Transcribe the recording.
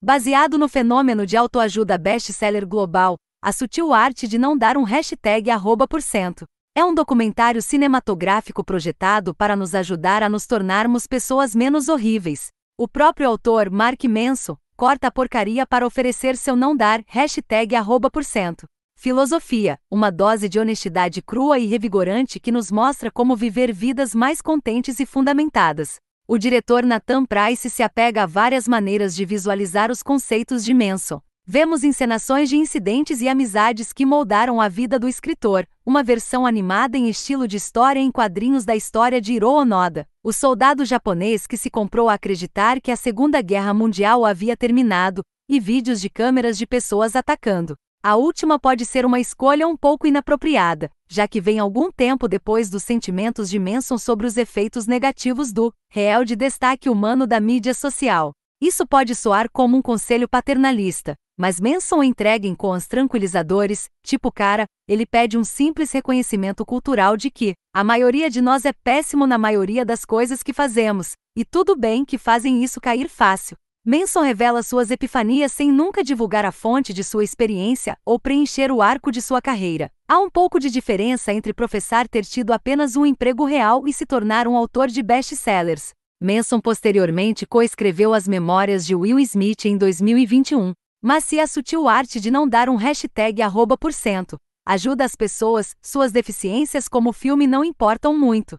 Baseado no fenômeno de autoajuda best-seller global, A Sutil Arte de Não Dar um Hashtag arroba por cento. É um documentário cinematográfico projetado para nos ajudar a nos tornarmos pessoas menos horríveis. O próprio autor, Mark Manson, corta a porcaria para oferecer seu não dar hashtag arroba por cento. Filosofia, uma dose de honestidade crua e revigorante que nos mostra como viver vidas mais contentes e fundamentadas. O diretor Nathan Price se apega a várias maneiras de visualizar os conceitos de Manson. Vemos encenações de incidentes e amizades que moldaram a vida do escritor, uma versão animada em estilo de história em quadrinhos da história de Hiro Onoda, o soldado japonês que se comprou a acreditar que a Segunda Guerra Mundial havia terminado, e vídeos de câmeras de pessoas atacando. A última pode ser uma escolha um pouco inapropriada, já que vem algum tempo depois dos sentimentos de Manson sobre os efeitos negativos do real de destaque humano da mídia social. Isso pode soar como um conselho paternalista, mas Manson entrega em os tranquilizadores, tipo cara, ele pede um simples reconhecimento cultural de que a maioria de nós é péssimo na maioria das coisas que fazemos, e tudo bem que fazem isso cair fácil, Manson revela suas epifanias sem nunca divulgar a fonte de sua experiência ou preencher o arco de sua carreira. Há um pouco de diferença entre professar ter tido apenas um emprego real e se tornar um autor de best-sellers. Manson posteriormente coescreveu as memórias de Will Smith em 2021, mas se é a sutil arte de não dar um hashtag arroba por cento ajuda as pessoas, suas deficiências como filme não importam muito.